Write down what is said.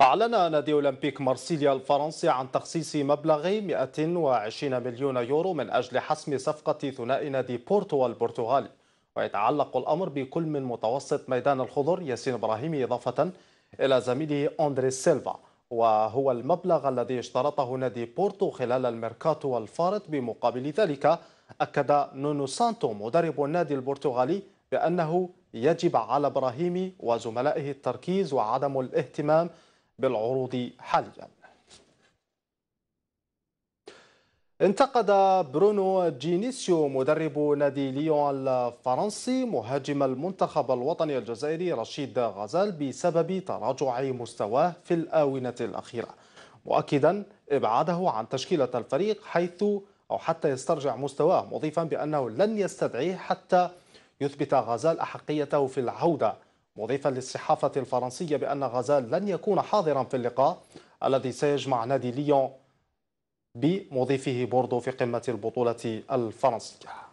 أعلن نادي أولمبيك مارسيليا الفرنسي عن تخصيص مبلغ 120 مليون يورو من أجل حسم صفقة ثنائي نادي بورتو البرتغالي ويتعلق الأمر بكل من متوسط ميدان الخضر ياسين إبراهيمي إضافة إلى زميله أندري سيلفا وهو المبلغ الذي اشترطه نادي بورتو خلال الميركاتو الفارط بمقابل ذلك أكد نونو سانتو مدرب النادي البرتغالي بأنه يجب على إبراهيمي وزملائه التركيز وعدم الاهتمام بالعروض حاليا انتقد برونو جينيسيو مدرب نادي ليون الفرنسي مهاجم المنتخب الوطني الجزائري رشيد غزال بسبب تراجع مستواه في الآونة الأخيرة مؤكدا إبعاده عن تشكيلة الفريق حيث أو حتى يسترجع مستواه مضيفا بأنه لن يستدعيه حتى يثبت غزال أحقيته في العودة مضيفا للصحافة الفرنسية بأن غزال لن يكون حاضرا في اللقاء الذي سيجمع نادي ليون بمضيفه بوردو في قمة البطولة الفرنسية